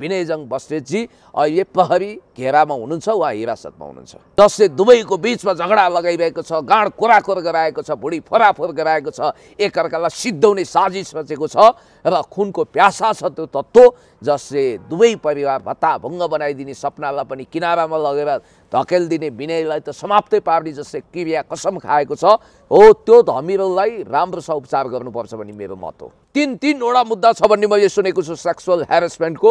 विनयजङ बस्नेतजी अहिले पहरी घेरामा हुनुहुन्छ वा हिरासतमा हुनुहुन्छ जसले दुवैको बिचमा झगडा लगाइरहेको छ गाँड कोराकोर गराएको छ भुँडी फोराफोर गराएको छ एकअर्कालाई सिद्धाउने साजिस रचेको छ र खुनको प्यासा छ त्यो तत्त्व जसले दुवै परिवार भत्ताभुङ्ग बनाइदिने सपनालाई पनि किनारामा लगेर धकेल दिने विनयलाई त समाप्तै पार्ने जस्तै क्रिया कसम खाएको छ हो त्यो धमिरोलाई राम्रोसँग उपचार गर्नुपर्छ भन्ने मेरो मत हो तिन तिनवटा मुद्दा छ भन्ने मैले सुनेको छु सेक्सुअल हेरेसमेन्टको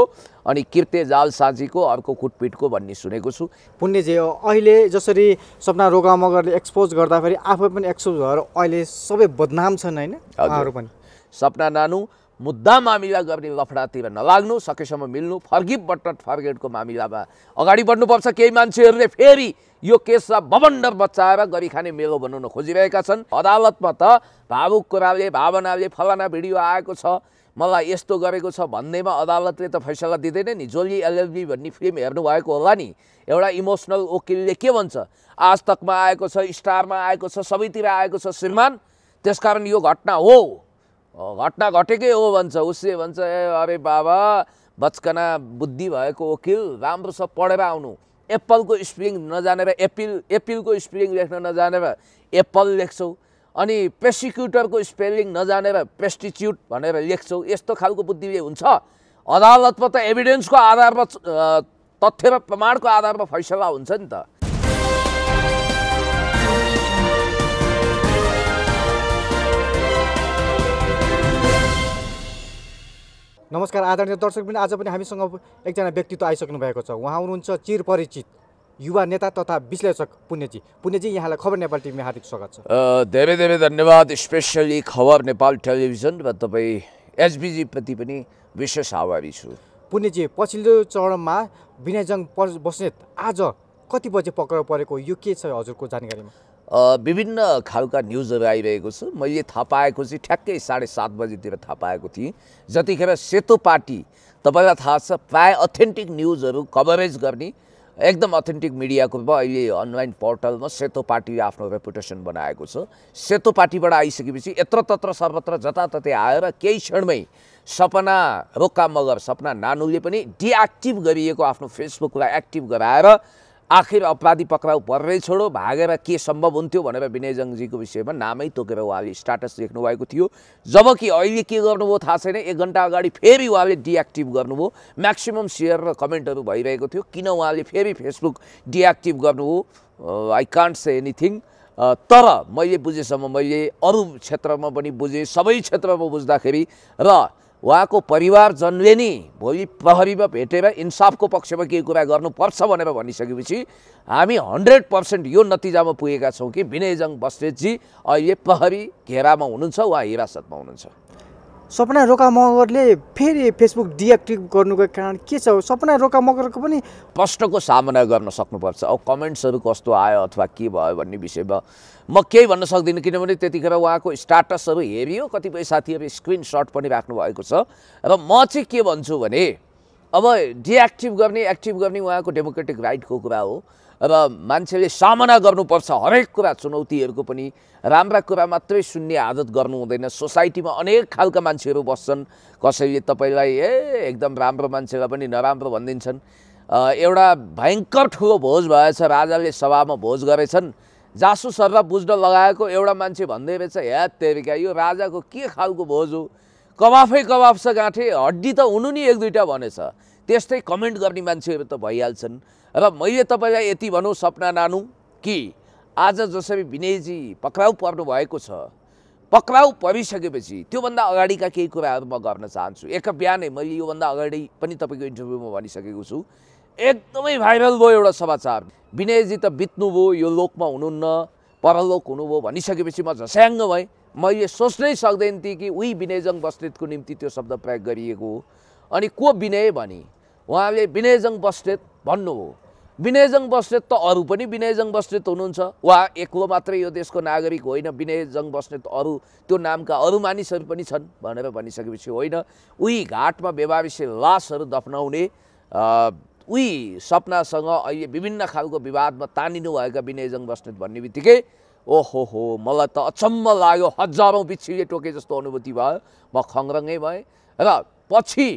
अनि कृत्य जालसाजीको अर्को कुटपिटको भन्ने सुनेको छु हो अहिले जसरी सपना रोगा मगरले एक्सपोज गर्दाखेरि आफै पनि एक्सपोज भएर अहिले सबै बदनाम छन् होइन सपना नानु मुद्दा मामिला गर्ने लफडातिर नलाग्नु सकेसम्म मिल्नु फर्गिभ बट नट फर्गेटको मामिलामा अगाडि बढ्नुपर्छ केही मान्छेहरूले फेरि यो केसलाई बबन्डर बचाएर गरी खाने मेलो बनाउन खोजिरहेका छन् अदालतमा त भावुक कुराले भावनाले फलाना भिडियो आएको छ मलाई यस्तो गरेको छ भन्दैमा अदालतले त फैसला दिँदैन नि जोली एलएलबी भन्ने फिल्म हेर्नुभएको होला नि एउटा इमोसनल वकिलले के भन्छ आजतकमा आएको छ स्टारमा आएको छ सबैतिर आएको छ श्रीमान त्यसकारण यो घटना हो घटना घटेकै हो भन्छ उसले भन्छ ए अरे बाबा बचकना बुद्धि भएको वकिल राम्रो छ पढेर आउनु एप्पलको स्प्रिङ नजानेर एप्पिल एप्पिलको स्प्रिङ लेख्न नजानेर एप्पल लेख्छौ अनि प्रेसिक्युटरको स्पेलिङ नजानेर प्रेस्टिच्युट भनेर लेख्छौ यस्तो खालको बुद्धि हुन्छ अदालतमा त एभिडेन्सको आधारमा तथ्य र प्रमाणको आधारमा फैसला हुन्छ नि त नमस्कार आदरणीय दर्शक आज पनि हामीसँग एकजना व्यक्तित्व आइसक्नु भएको छ उहाँ हुनुहुन्छ चिरपरिचित युवा नेता तथा विश्लेषक पुण्यजी पुण्यजी यहाँलाई खबर नेपाल टिभीमा हार्दिक स्वागत छ धेरै धेरै धन्यवाद स्पेसली खबर नेपाल टेलिभिजन र तपाईँ एसबिजीप्रति पनि विशेष आभारी छु पुण्यजी पछिल्लो चरणमा विनयजङ बस्नेत आज कति बजे पक्राउ परेको यो के छ हजुरको जानकारीमा विभिन्न खालका न्युजहरू आइरहेको छ मैले थाहा पाएको चाहिँ ठ्याक्कै साढे सात बजीतिर थाहा पाएको थिएँ जतिखेर सेतो पार्टी तपाईँलाई थाहा छ प्रायः अथेन्टिक न्युजहरू कभरेज गर्ने एकदम अथेन्टिक मिडियाको अहिले अनलाइन पोर्टलमा सेतो पार्टीले आफ्नो रेपुटेसन बनाएको छ सेतो पार्टीबाट आइसकेपछि तत्र सर्वत्र जताततै आएर केही क्षणमै सपना रोका मगर सपना नानुले पनि डिएक्टिभ गरिएको आफ्नो फेसबुकलाई एक्टिभ गराएर आखिर अपराधी पक्राउ परेरै छोडो भागेर के सम्भव हुन्थ्यो भनेर विनयजङजीको विषयमा नामै तोकेर उहाँले स्टाटस लेख्नुभएको थियो जबकि अहिले के गर्नुभयो थाहा छैन एक घन्टा अगाडि फेरि उहाँले डिएक्टिभ गर्नुभयो म्याक्सिमम् सेयर र कमेन्टहरू भइरहेको थियो किन उहाँले फेरि फेसबुक डिएक्टिभ गर्नुभयो आई कान्ट से एनिथिङ तर मैले बुझेसम्म मैले अरू क्षेत्रमा पनि बुझेँ सबै क्षेत्रमा बुझ्दाखेरि र उहाँको परिवार नि भोलि प्रहरीमा भेटेर इन्साफको पक्षमा केही कुरा गर्नुपर्छ भनेर भनिसकेपछि हामी हन्ड्रेड पर्सेन्ट यो नतिजामा पुगेका छौँ कि विनयजङ बस्नेतजी अहिले प्रहरी घेरामा हुनुहुन्छ वा हिरासतमा हुनुहुन्छ सपना रोका मगरले फेरि फेसबुक डिएक्टिभ गर्नुको कारण के छ सपना रोका मगरको पनि प्रश्नको सामना गर्न सक्नुपर्छ अब कमेन्ट्सहरू कस्तो आयो अथवा के भयो भन्ने विषयमा म केही भन्न सक्दिनँ किनभने त्यतिखेर उहाँको स्टाटसहरू हेरियो कतिपय साथीहरू स्क्रिनसट पनि राख्नु भएको छ र म चाहिँ के भन्छु भने अब डिएक्टिभ गर्ने एक्टिभ गर्ने उहाँको डेमोक्रेटिक राइटको कुरा हो र मान्छेले सामना गर्नुपर्छ हरेक कुरा चुनौतीहरूको पनि राम्रा कुरा मात्रै सुन्ने आदत गर्नु हुँदैन सोसाइटीमा अनेक खालका मान्छेहरू बस्छन् कसैले तपाईँलाई ए एकदम राम्रो मान्छेलाई पनि नराम्रो भनिदिन्छन् एउटा भयङ्कर ठुलो भोज भएछ राजाले सभामा भोज गरेछन् जासुसहरूलाई बुझ्न लगाएको एउटा मान्छे भन्दै रहेछ ह्या तेरिका यो राजाको के खालको भोज हो कबाफै कबाफ छ गाँठे हड्डी त हुनु नि एक दुईवटा भनेछ त्यस्तै कमेन्ट गर्ने मान्छेहरू त भइहाल्छन् र मैले तपाईँलाई यति भनौँ सपना नानु कि आज जसरी विनयजी पक्राउ पर्नु भएको छ पक्राउ परिसकेपछि त्योभन्दा अगाडिका केही कुराहरू म गर्न चाहन्छु एक बिहानै मैले योभन्दा अगाडि पनि तपाईँको इन्टरभ्यूमा भनिसकेको छु एकदमै भाइरल भयो एउटा समाचार विनयजी त बित्नुभयो यो लोकमा हुनुहुन्न परलोक हुनुभयो भनिसकेपछि म झस्याङ्ग भएँ मैले सोच्नै सक्दैन थिएँ कि उही विनयजङ बस्नेतको निम्ति त्यो शब्द प्रयोग गरिएको हो अनि को विनय भने उहाँले विनयजङ बस्नेत भन्नु हो विनयजङ बस्नेत त अरू पनि विनयजङ बस्नेत हुनुहुन्छ उहाँ एक्लो मात्रै यो देशको नागरिक होइन विनयजङ बस्नेत अरू त्यो नामका अरू मानिसहरू पनि छन् भनेर भनिसकेपछि होइन उही घाटमा बेवाविसी लासहरू दफनाउने उही सपनासँग अहिले विभिन्न खालको विवादमा तानिनुभएका विनयजङ बस्नेत भन्ने बित्तिकै ओहो हो मलाई त अचम्म लाग्यो हजारौँ बिच्छीले टोके जस्तो अनुभूति भयो म खङ्रङ्गै भएँ र पछि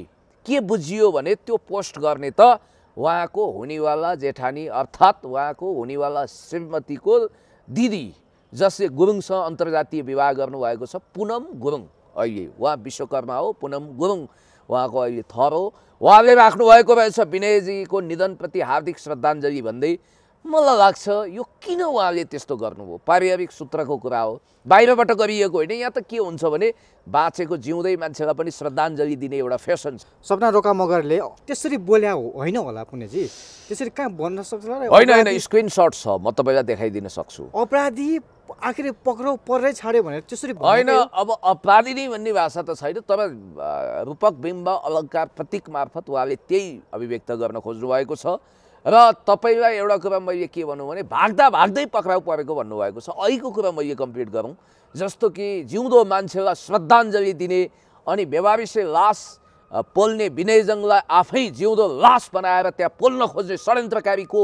के बुझियो भने त्यो पोस्ट गर्ने त उहाँको हुनेवाला जेठानी अर्थात् उहाँको हुनेवाला श्रीमतीको दिदी जसले गुरुङसँग अन्तर्जातीय विवाह गर्नुभएको छ पुनम गुरुङ अहिले उहाँ विश्वकर्मा हो पुनम गुरुङ उहाँको अहिले थर हो उहाँले राख्नुभएको रहेछ विनयजीको निधनप्रति हार्दिक श्रद्धाञ्जली भन्दै मलाई लाग्छ यो किन उहाँले त्यस्तो गर्नुभयो पारिवारिक सूत्रको कुरा हो बाहिरबाट गरिएको होइन यहाँ त के हुन्छ भने बाँचेको जिउँदै मान्छेलाई पनि श्रद्धाञ्जली दिने एउटा फेसन छ सपना रोका मगरले त्यसरी बोल्या होइन होला पुनेजी त्यसरी कहाँ भन्न सक्छ होइन होइन स्क्रिन सट छ म तपाईँलाई देखाइदिन सक्छु अपराधी आखिर पक्राउ परै छाड्यो भने त्यसरी होइन अब अपराधी नै भन्ने भाषा त छैन तर रूपक बिम्ब अलङ्कार प्रतीक मार्फत उहाँले त्यही अभिव्यक्त गर्न खोज्नु भएको छ र तपाईँलाई एउटा कुरा मैले के भनौँ भने भाग्दा भाग्दै पक्राउ परेको भन्नुभएको छ अहिलेको कुरा मैले कम्प्लिट गरौँ जस्तो कि जिउँदो मान्छेलाई श्रद्धाञ्जली दिने अनि व्यवहारिसे लास पोल्ने विनयजङलाई आफै जिउँदो लास बनाएर त्यहाँ पोल्न खोज्ने षड्यन्त्रकारी को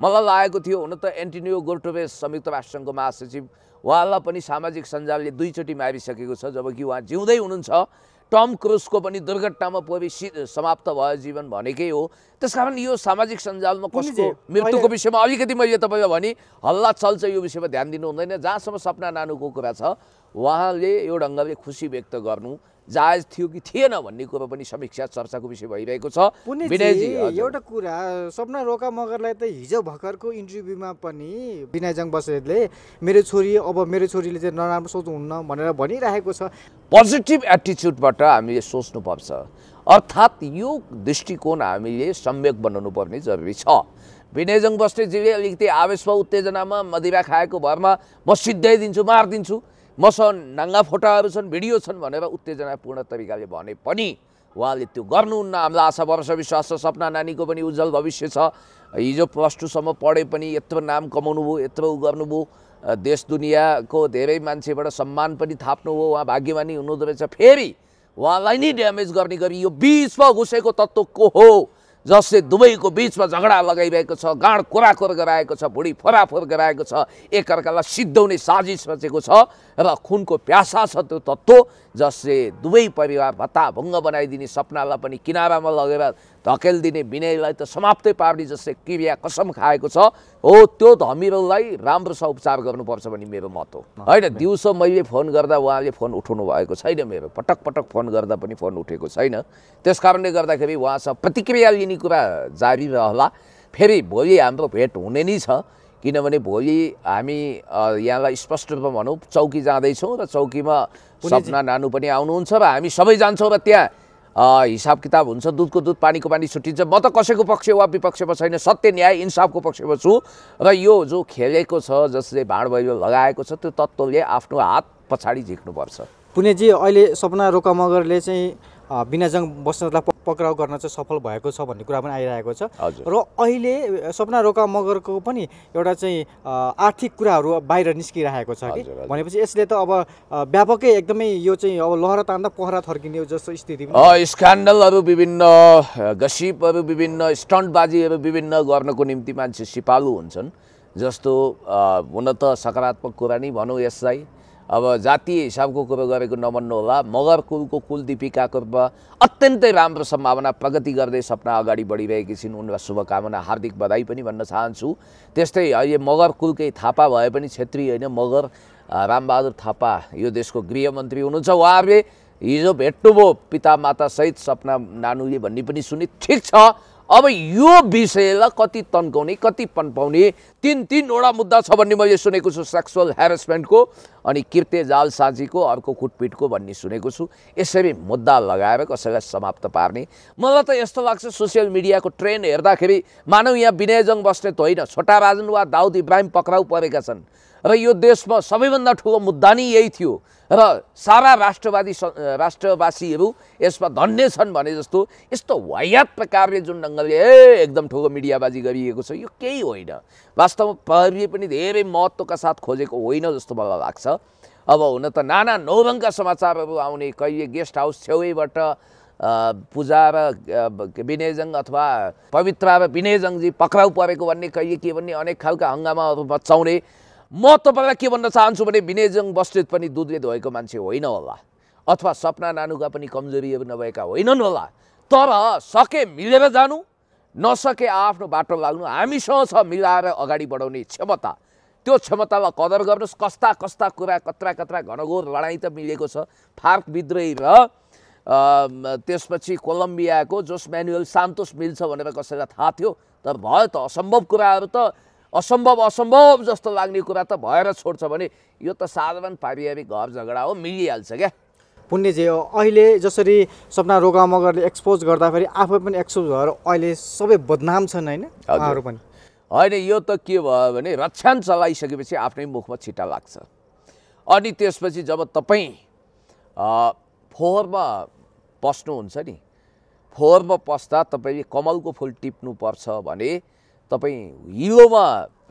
मलाई लागेको थियो हुन त एन्टिनियो गोर्टोबेस संयुक्त राष्ट्रसङ्घको महासचिव उहाँलाई पनि सामाजिक सञ्जालले दुईचोटि मारिसकेको छ जबकि उहाँ जिउँदै हुनुहुन्छ टम क्रुसको पनि दुर्घटनामा परि समाप्त भयो जीवन भनेकै हो त्यस कारण यो सामाजिक सञ्जालमा कसको मृत्युको विषयमा अलिकति मैले तपाईँलाई भने हल्ला चल्छ यो विषयमा ध्यान दिनु हुँदैन जहाँसम्म सपना नानुको कुरा छ उहाँले यो ढङ्गले खुसी व्यक्त गर्नु जायज थियो कि थिएन भन्ने कुरो पनि समीक्षा चर्चाको विषय भइरहेको छ एउटा कुरा सपना रोका मगरलाई त हिजो भर्खरको इन्टरभ्यूमा पनि विनयजङ बसेतले मेरो छोरी अब मेरो छोरीले चाहिँ नराम्रो सोच्नुहुन्न भनेर भनिरहेको छ पोजिटिभ एटिच्युडबाट हामीले सोच्नुपर्छ अर्थात् यो दृष्टिकोण हामीले सम्यक बनाउनु पर्ने जरुरी छ विनयजङ बस्नेजीले अलिकति आवेशमा उत्तेजनामा मदिरा खाएको भरमा म सिद्ध्याइदिन्छु मारिदिन्छु मसँग नाङ्गा फोटाहरू छन् भिडियो छन् भनेर उत्तेजनापूर्ण तरिकाले भने पनि उहाँले त्यो गर्नुहुन्न हामीलाई आशा भरोसा विश्वास छ सपना नानीको पनि उज्जवल भविष्य छ हिजो प्लस टूसम्म पढे पनि यत्रो नाम कमाउनु भयो यत्रो गर्नुभयो देश दुनियाँको धेरै मान्छेबाट सम्मान पनि थाप्नु थाप्नुभयो उहाँ भाग्यमानी हुनुहुँदो रहेछ फेरि उहाँलाई नै ड्यामेज गर्ने गरी यो बिचमा घुसेको तत्त्व को हो जसले दुवैको बिचमा झगडा लगाइरहेको छ गाँड कोराकोर गराएको छ भुँडी फोराफोर गराएको छ एकअर्कालाई सिद्धाउने साजिस रचेको छ र खुनको प्यासा छ त्यो तत्त्व जसले दुवै परिवार भङ्ग बनाइदिने सपनालाई पनि किनारामा लगेर धकेल दिने विनयलाई त समाप्तै पार्ने जस्तै क्रिया कसम खाएको छ हो त्यो धमिरोलाई राम्रोसँग उपचार गर्नुपर्छ भन्ने मेरो मत हो होइन दिउँसो मैले फोन गर्दा उहाँले फोन उठाउनु भएको छैन मेरो पटक पटक फोन गर्दा पनि फोन उठेको छैन त्यस कारणले गर्दाखेरि उहाँसँग प्रतिक्रिया लिने कुरा जारी रहला फेरि भोलि हाम्रो भेट हुने नै छ किनभने भोलि हामी यहाँलाई स्पष्ट रूपमा भनौँ चौकी जाँदैछौँ र चौकीमा सपना नानु पनि आउनुहुन्छ र हामी सबै जान्छौँ र त्यहाँ हिसाब किताब हुन्छ दुधको दुध पानीको पानी छुट्टिन्छ म त कसैको पक्ष वा विपक्षमा छैन सत्य न्याय इन्साफको पक्षमा छु र यो जो खेलेको छ जसले भाँडभैलो लगाएको छ त्यो तत्त्वले आफ्नो हात पछाडि झिक्नुपर्छ पुनेजी अहिले सपना रोका मगरले चाहिँ बिनाजङ बस्नेतलाई पक्राउ गर्न चाहिँ सफल भएको छ भन्ने कुरा पनि आइरहेको छ र अहिले सपना रोका मगरको पनि एउटा चाहिँ आर्थिक कुराहरू बाहिर निस्किरहेको छ भनेपछि यसले त अब व्यापकै एकदमै यो चाहिँ अब लहर तान्दा पहरा थर्किने जस्तो स्थिति स्क्यान्डलहरू विभिन्न गसिपहरू विभिन्न स्टन्टबाजीहरू विभिन्न गर्नको निम्ति मान्छे सिपालु हुन्छन् जस्तो हुन त सकारात्मक कुरा नै भनौँ यसलाई अब जातीय हिसाबको कुरो गरेको नभन्नु होला मगर कुलको कुल दिपिकाको अत्यन्तै राम्रो सम्भावना प्रगति गर्दै सपना अगाडि बढिरहेकी छिन् उनलाई शुभकामना हार्दिक बधाई पनि भन्न चाहन्छु त्यस्तै अहिले मगर कुलकै थापा भए पनि क्षेत्रीय होइन मगर रामबहादुर थापा यो देशको गृहमन्त्री हुनुहुन्छ उहाँहरूले हिजो भेट्नुभयो पिता मातासहित सपना नानुले भन्ने पनि सुने ठिक छ अब यो विषयलाई कति तन्काउने कति पन्पाउने तिन तिनवटा मुद्दा छ भन्ने मैले सुनेको छु सेक्सुअल हेरेसमेन्टको अनि किर्ते जालसाजीको अर्को कुटपिटको भन्ने सुनेको छु यसरी मुद्दा लगाएर कसैलाई समाप्त पार्ने मलाई त यस्तो लाग्छ सोसियल मिडियाको ट्रेन्ड हेर्दाखेरि मानव यहाँ विनयजङ त होइन छोटा राजन वा दाउद इब्राहिम पक्राउ परेका छन् र यो देशमा सबैभन्दा ठुलो मुद्दा नै यही थियो र सारा राष्ट्रवादी राष्ट्रवासीहरू यसमा धन्य छन् भने जस्तो यस्तो वायात प्रकारले जुन ढङ्गले ए एकदम ठुलो मिडियाबाजी गरिएको छ यो केही होइन वास्तवमा प्रहरीले पनि धेरै महत्त्वका साथ खोजेको होइन जस्तो मलाई लाग्छ अब हुन त नाना नौरङका समाचारहरू आउने कहिले गेस्ट हाउस छेउबाट पूजा र विनयजङ अथवा पवित्रा र विनयजङजी पक्राउ परेको भन्ने कहिले के भन्ने अनेक खालका हङ्गामाहरू बचाउने म तपाईँलाई के भन्न चाहन्छु भने विनयजङ बस्नेत पनि दुधले भएको मान्छे होइन होला अथवा सपना नानुका पनि कमजोरी नभएका होइनन् होला तर सके मिलेर जानु नसके आफ्नो बाटो लाग्नु हामीसँग छ मिलाएर अगाडि बढाउने क्षमता त्यो क्षमतामा कदर गर्नुहोस् कस्ता कस्ता कुरा कत्रा कत्रा घनघोर लडाइँ त मिलेको छ फार्क विद्रोही र त्यसपछि कोलम्बियाको जोस म्यानुअल सान्तोस मिल्छ भनेर कसैलाई थाहा थियो तर भयो त असम्भव कुराहरू त असम्भव असम्भव जस्तो लाग्ने कुरा त भएर छोड्छ भने यो त साधारण पारिवारिक घर झगडा हो मिलिहाल्छ क्या पुण्यजी हो अहिले जसरी सपना रोगा मगरले एक्सपोज गर्दाखेरि आफै पनि एक्सपोज भएर अहिले सबै बदनाम छन् होइन उहाँहरू पनि होइन यो त के भयो भने रक्षण चलाइसकेपछि आफ्नै मुखमा छिटा लाग्छ अनि त्यसपछि जब तपाईँ फोहोरमा पस्नुहुन्छ नि फोहोरमा पस्दा तपाईँले कमलको फुल टिप्नुपर्छ भने तपाईँ हिलोमा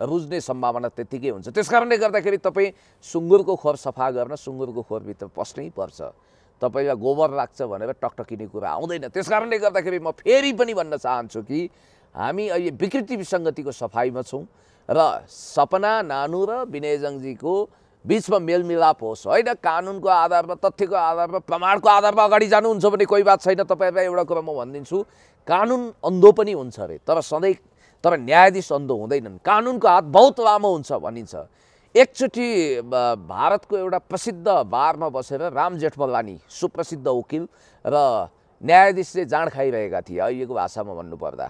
रुज्ने सम्भावना त्यत्तिकै हुन्छ त्यस कारणले गर्दाखेरि तपाईँ सुँगुरको खोर सफा गर्न सुँगुरको खोरभित्र पस्नै पर्छ तपाईँलाई गोबर लाग्छ भनेर टकटकिने कुरा आउँदैन त्यस कारणले गर्दाखेरि म फेरि पनि भन्न चाहन्छु कि हामी अहिले विकृति विसङ्गतिको सफाइमा छौँ र सपना नानु र विनयजङजीको बिचमा मेलमिलाप होस् होइन कानुनको आधारमा तथ्यको आधारमा प्रमाणको आधारमा अगाडि जानुहुन्छ भने कोही बात छैन तपाईँहरूलाई एउटा कुरा म भनिदिन्छु कानुन अन्धो पनि हुन्छ अरे तर सधैँ तर न्यायाधीश अन्धो हुँदैनन् कानुनको हात बहुत लामो हुन्छ भनिन्छ एकचोटि भारतको एउटा प्रसिद्ध बारमा बसेर राम जेठमलानी सुप्रसिद्ध वकिल र न्यायाधीशले जाँड खाइरहेका थिए अहिलेको भाषामा भन्नुपर्दा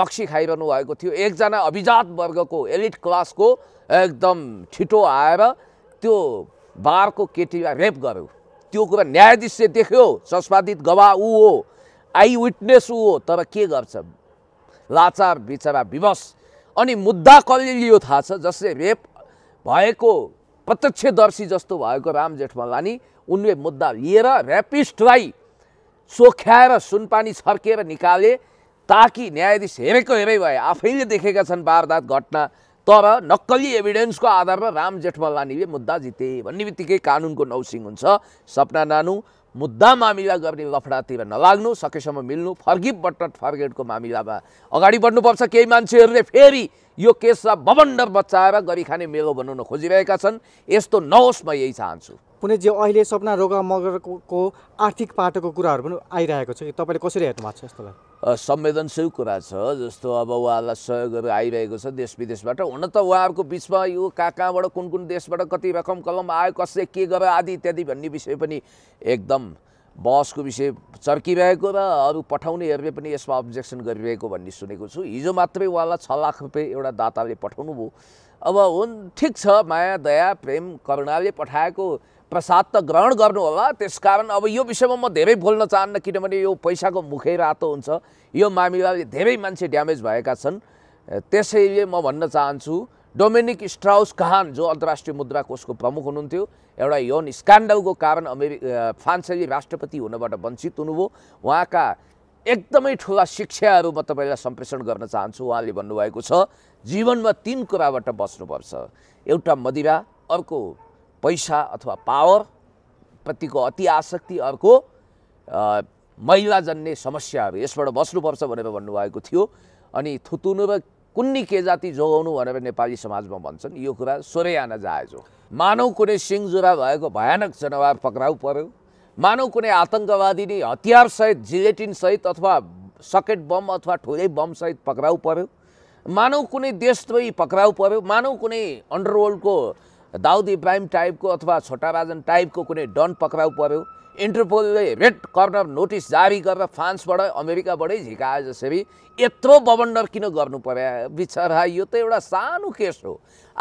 रक्सी खाइरहनु भएको थियो एकजना अभिजात वर्गको एलिट क्लासको एकदम छिटो आएर त्यो बारको केटीलाई रेप गर्यो त्यो कुरा न्यायाधीशले देख्यो संस्पादित गवाह ऊ हो आई विटनेस ऊ हो तर के गर्छ लाचार बिचरा विवश अनि मुद्दा कसले यो थाहा छ जसले रेप भएको प्रत्यक्षदर्शी जस्तो भएको राम जेठमलानी उनले मुद्दा लिएर ऱ्यापिस्टलाई सोख्याएर सुनपानी छर्किएर निकाले ताकि न्यायाधीश हेरेको हेरै भए आफैले देखेका छन् वारदात घटना तर नक्कली एभिडेन्सको आधारमा राम जेठमलानीले मुद्दा जिते भन्ने बित्तिकै कानुनको नौसिङ हुन्छ सपना नानु मुद्दा मामिला गर्ने लफडातिर नलाग्नु सकेसम्म मिल्नु फर्गिब बट फर्गेटको मामिलामा अगाडि बढ्नुपर्छ केही मान्छेहरूले फेरि यो केसलाई बबन्डर बचाएर गरी मेलो बनाउन खोजिरहेका छन् यस्तो नहोस् म यही चाहन्छु कुनै जे अहिले सपना रोगा मगरको आर्थिक पाटोको कुराहरू पनि आइरहेको छ तपाईँले कसरी हेर्नु भएको छ यस्तोलाई संवेदनशील कुरा छ जस्तो अब उहाँहरूलाई सहयोगहरू आइरहेको छ देश विदेशबाट हुन त उहाँहरूको बिचमा यो कहाँ कहाँबाट कुन कुन देशबाट कति रकम कलम आयो कसले के गर्यो आदि इत्यादि भन्ने विषय पनि एकदम बहसको विषय चर्किरहेको र अरू पठाउनेहरूले पनि यसमा अब्जेक्सन गरिरहेको भन्ने सुनेको छु हिजो मात्रै उहाँलाई छ लाख रुपियाँ एउटा दाताले पठाउनु भयो अब हुन् ठिक छ माया दया प्रेम करुणाले पठाएको प्रसाद त ग्रहण गर्नु होला त्यस कारण अब यो विषयमा म धेरै बोल्न चाहन्न किनभने यो पैसाको मुखै रातो हुन्छ यो मामिलाले धेरै मान्छे ड्यामेज भएका छन् त्यसैले म भन्न चाहन्छु डोमिनिक स्ट्राउस कहान जो अन्तर्राष्ट्रिय मुद्रा कोषको प्रमुख हुनुहुन्थ्यो एउटा यौन स्क्यान्डलको कारण अमेरि फ्रान्सेली राष्ट्रपति हुनबाट वञ्चित हुनुभयो उहाँका एकदमै ठुला शिक्षाहरू म तपाईँलाई सम्प्रेषण गर्न चाहन्छु उहाँले भन्नुभएको छ जीवनमा तिन कुराबाट बस्नुपर्छ एउटा मदिरा अर्को पैसा अथवा पावर प्रतिको अति आसक्ति अर्को महिला जन्ने समस्याहरू यसबाट बस्नुपर्छ भनेर भन्नुभएको थियो अनि थुतुनु र कुन्नी के जाति जोगाउनु भनेर नेपाली समाजमा भन्छन् यो कुरा स्वरै आना जायज हो मानव कुनै सिङजुरा भएको भयानक जनावर पक्राउ पर्यो मानव कुनै आतङ्कवादी नै हतियारसहित जिलेटिनसहित अथवा सकेट बम अथवा ठुलै बमसहित पक्राउ पर्यो मानव कुनै देशद्रोही पक्राउ पर्यो मानव कुनै अन्डरवर्ल्डको दाउदी इब्राहिम टाइपको अथवा छोटा बाजन टाइपको कुनै डन पक्राउ पऱ्यो इन्टरपोलले रेड कर्नर नोटिस जारी गरेर फ्रान्सबाट अमेरिकाबाटै झिकाए जसरी यत्रो बबन्डर किन गर्नु पर्यो बिचरा यो त एउटा सानो केस हो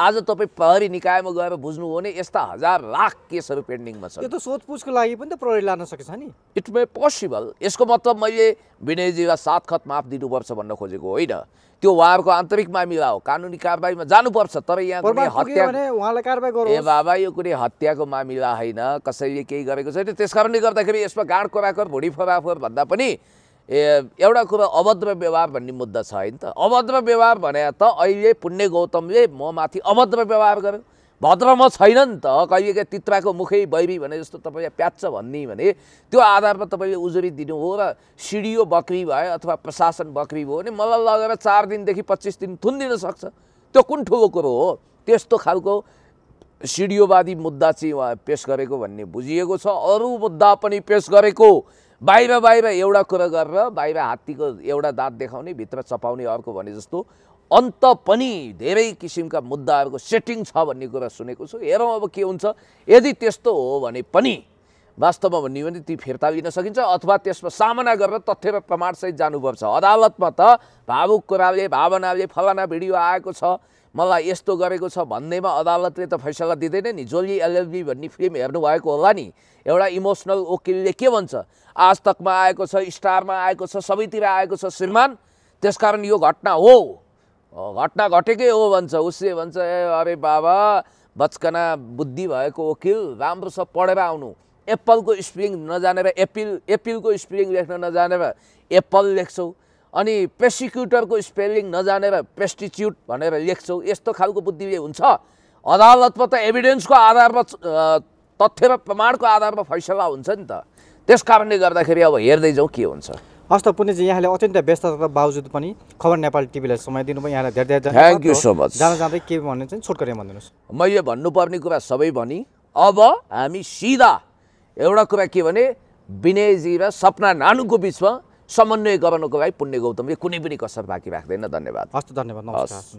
आज तपाईँ प्रहरी निकायमा गएर बुझ्नु हो भने यस्ता हजार लाख केसहरू पेन्डिङमा छ यो त सोधपुछको लागि पनि त प्रहरी लान सकेछ नि इट मे पोसिबल यसको मतलब मैले विनयजीलाई सात खत माफ दिनुपर्छ भन्न खोजेको होइन त्यो उहाँहरूको आन्तरिक मामिला हो कानुनी कारबाहीमा जानुपर्छ तर यहाँ हत्या ए बाबा यो कुनै हत्याको मामिला होइन कसैले केही गरेको छैन त्यसका कारणले गर्दाखेरि यसमा गाँड कोराकर भुँडी फोराफोर भन्दा पनि एउटा कुरो अभद्र व्यवहार भन्ने मुद्दा छ होइन त अभद्र व्यवहार भने त अहिले पुण्य गौतमले म माथि अभद्र व्यवहार गर्यो भद्र म छैन नि त कहिलेका तित्राको मुखै बैरी भने जस्तो तपाईँले प्याच्छ भन्ने भने त्यो आधारमा तपाईँले उजुरी दिनु हो र सिडिओ बक्री भयो अथवा प्रशासन बक्री भयो भने मलाई लगेर चार दिनदेखि पच्चिस दिन थुनिदिन सक्छ त्यो कुन ठुलो कुरो हो त्यस्तो खालको सिडियोवादी मुद्दा चाहिँ उहाँ पेस गरेको भन्ने बुझिएको छ अरू मुद्दा पनि पेस गरेको बाहिर बाहिर एउटा कुरा गरेर बाहिर हात्तीको एउटा दाँत देखाउने भित्र चपाउने अर्को भने जस्तो अन्त पनि धेरै किसिमका मुद्दाहरूको सेटिङ छ भन्ने कुरा सुनेको छु हेरौँ अब के हुन्छ यदि त्यस्तो हो भने पनि वास्तवमा भन्यो भने ती फिर्ता लिन सकिन्छ अथवा त्यसमा सामना गरेर तथ्य र प्रमाणसहित जानुपर्छ अदालतमा त भावुक कुराले भावनाले फलाना भिडियो आएको छ मलाई यस्तो गरेको छ भन्दैमा अदालतले त फैसला दिँदैन नि जोली एलएलबी भन्ने फिल्म हेर्नुभएको होला नि एउटा इमोसनल वकिलले के भन्छ आज तकमा आएको छ स्टारमा आएको छ सबैतिर आएको छ श्रीमान त्यसकारण यो घटना हो घटना घटेकै हो भन्छ उसले भन्छ ए अरे बाबा बचकना बुद्धि भएको वकिल राम्रो छ पढेर आउनु एप्पलको स्प्रिङ नजानेर एप्पिल एप्पिलको स्प्रिङ लेख्न नजानेर एप्पल लेख्छौँ अनि प्रेसिक्युटरको स्पेलिङ नजानेर प्रेस्टिच्युट भनेर लेख्छौँ यस्तो खालको बुद्धिले हुन्छ अदालतमा त एभिडेन्सको आधारमा तथ्य र प्रमाणको आधारमा फैसला हुन्छ नि त त्यस कारणले गर्दाखेरि अब हेर्दै जाउँ के हुन्छ हस्त त पुण्यजी यहाँले अत्यन्त व्यस्तता बावजुद पनि खबर नेपाल टिभीलाई समय दिनुभयो यहाँलाई धेरै धेरै थ्याङ्क यू सो मच जाँदा जाँदै के भन्नु छोटकरी भनिदिनुहोस् मैले भन्नुपर्ने कुरा सबै भनी अब हामी सिधा एउटा कुरा के भने विनयजी र सपना नानुको बिचमा समन्वय गर्नुको लागि पुण्य गौतमले कुनै पनि कसर बाँकी राख्दैन धन्यवाद हस् धन्यवाद हस्